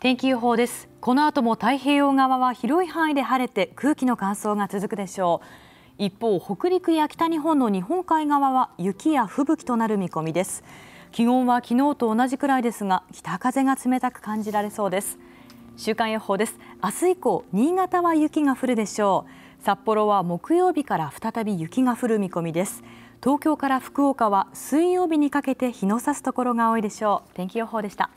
天気予報ですこの後も太平洋側は広い範囲で晴れて空気の乾燥が続くでしょう一方北陸や北日本の日本海側は雪や吹雪となる見込みです気温は昨日と同じくらいですが北風が冷たく感じられそうです週間予報です明日以降新潟は雪が降るでしょう札幌は木曜日から再び雪が降る見込みです東京から福岡は水曜日にかけて日の差すところが多いでしょう天気予報でした